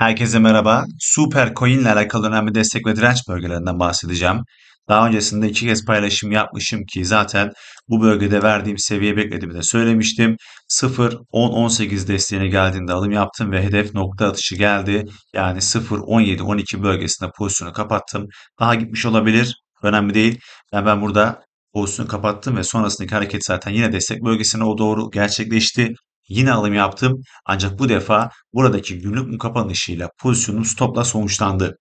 Herkese merhaba. Super Coin ile alakalı önemli destek ve direnç bölgelerinden bahsedeceğim. Daha öncesinde iki kez paylaşım yapmışım ki zaten bu bölgede verdiğim seviye beklediğimi de söylemiştim. 0 10 18 desteğine geldiğinde alım yaptım ve hedef nokta atışı geldi. Yani 0 17 12 bölgesinde pozisyonu kapattım. Daha gitmiş olabilir. Önemli değil. Yani ben burada pozisyonu kapattım ve sonrasındaki hareket zaten yine destek bölgesine o doğru gerçekleşti. Yine alım yaptım ancak bu defa buradaki günlük mu kapanışıyla pozisyonum stopla sonuçlandı.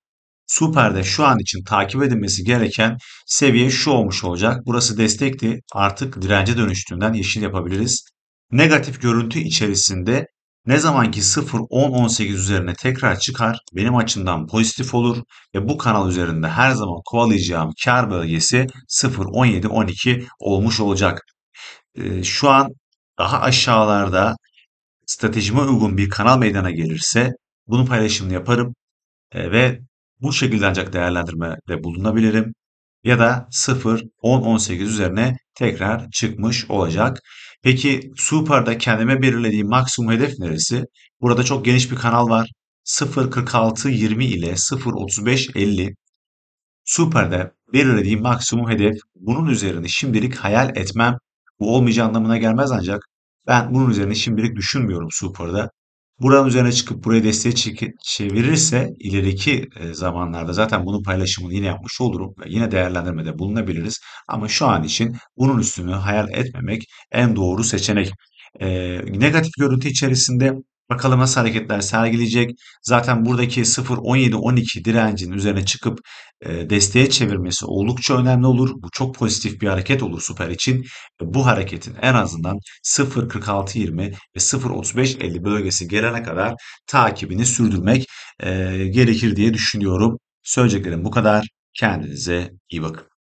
Super'de şu an için takip edilmesi gereken seviye şu olmuş olacak. Burası destekti artık dirence dönüştüğünden yeşil yapabiliriz. Negatif görüntü içerisinde ne zamanki 0.10.18 üzerine tekrar çıkar benim açımdan pozitif olur ve bu kanal üzerinde her zaman kovalayacağım kar bölgesi 0.17.12 olmuş olacak. Ee, şu an daha aşağılarda stratejime uygun bir kanal meydana gelirse bunun paylaşımını yaparım e, ve bu şekilde ancak değerlendirmede bulunabilirim. Ya da 0, 10, 18 üzerine tekrar çıkmış olacak. Peki Super'da kendime belirlediğim maksimum hedef neresi? Burada çok geniş bir kanal var. 0.46.20 ile 0.35.50 Super'de belirlediğim maksimum hedef bunun üzerine şimdilik hayal etmem. Bu olmayacağı anlamına gelmez ancak ben bunun üzerine şimdilik düşünmüyorum Super'da. Buranın üzerine çıkıp buraya desteği çevirirse ileriki e, zamanlarda zaten bunun paylaşımını yine yapmış olurum ve yine değerlendirmede bulunabiliriz. Ama şu an için bunun üstünü hayal etmemek en doğru seçenek. E, negatif görüntü içerisinde Bakalım nasıl hareketler sergileyecek. Zaten buradaki 0.17-12 direncin üzerine çıkıp e, desteğe çevirmesi oldukça önemli olur. Bu çok pozitif bir hareket olur super için. E, bu hareketin en azından 0.46-20 ve 0.35-50 bölgesi gelene kadar takibini sürdürmek e, gerekir diye düşünüyorum. Söyleyeceklerim bu kadar. Kendinize iyi bakın.